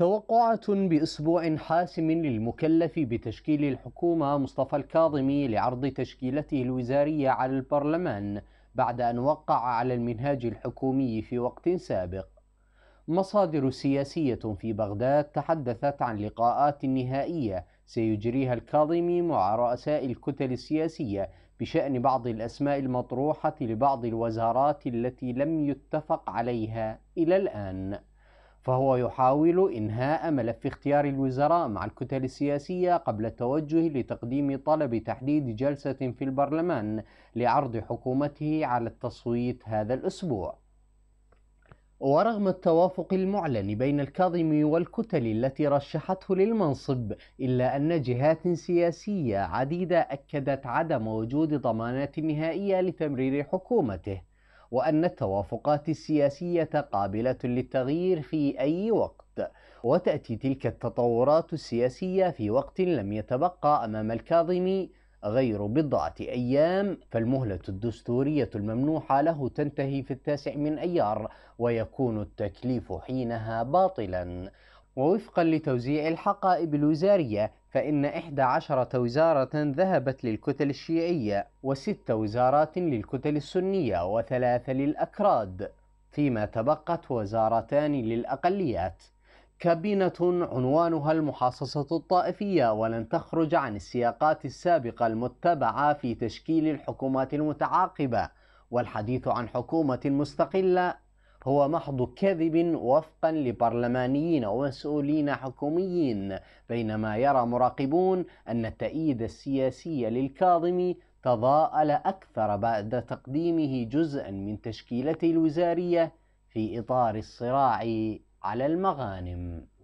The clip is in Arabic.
توقعات بأسبوع حاسم للمكلف بتشكيل الحكومة مصطفى الكاظمي لعرض تشكيلته الوزارية على البرلمان بعد أن وقع على المنهاج الحكومي في وقت سابق مصادر سياسية في بغداد تحدثت عن لقاءات نهائية سيجريها الكاظمي مع رؤساء الكتل السياسية بشأن بعض الأسماء المطروحة لبعض الوزارات التي لم يتفق عليها إلى الآن فهو يحاول إنهاء ملف اختيار الوزراء مع الكتل السياسية قبل التوجه لتقديم طلب تحديد جلسة في البرلمان لعرض حكومته على التصويت هذا الأسبوع. ورغم التوافق المعلن بين الكاظمي والكتل التي رشحته للمنصب إلا أن جهات سياسية عديدة أكدت عدم وجود ضمانات نهائية لتمرير حكومته وأن التوافقات السياسية قابلة للتغيير في أي وقت وتأتي تلك التطورات السياسية في وقت لم يتبقى أمام الكاظمي غير بضعة أيام فالمهلة الدستورية الممنوحة له تنتهي في التاسع من أيار ويكون التكليف حينها باطلا ووفقا لتوزيع الحقائب الوزارية فإن إحدى عشرة وزارة ذهبت للكتل الشيعية وست وزارات للكتل السنية وثلاث للأكراد فيما تبقت وزارتان للأقليات كابينة عنوانها المحاصصة الطائفية ولن تخرج عن السياقات السابقة المتبعة في تشكيل الحكومات المتعاقبة والحديث عن حكومة مستقلة هو محض كذب وفقا لبرلمانيين ومسؤولين حكوميين بينما يرى مراقبون أن التأييد السياسي للكاظمي تضاءل أكثر بعد تقديمه جزءا من تشكيلته الوزارية في إطار الصراع على المغانم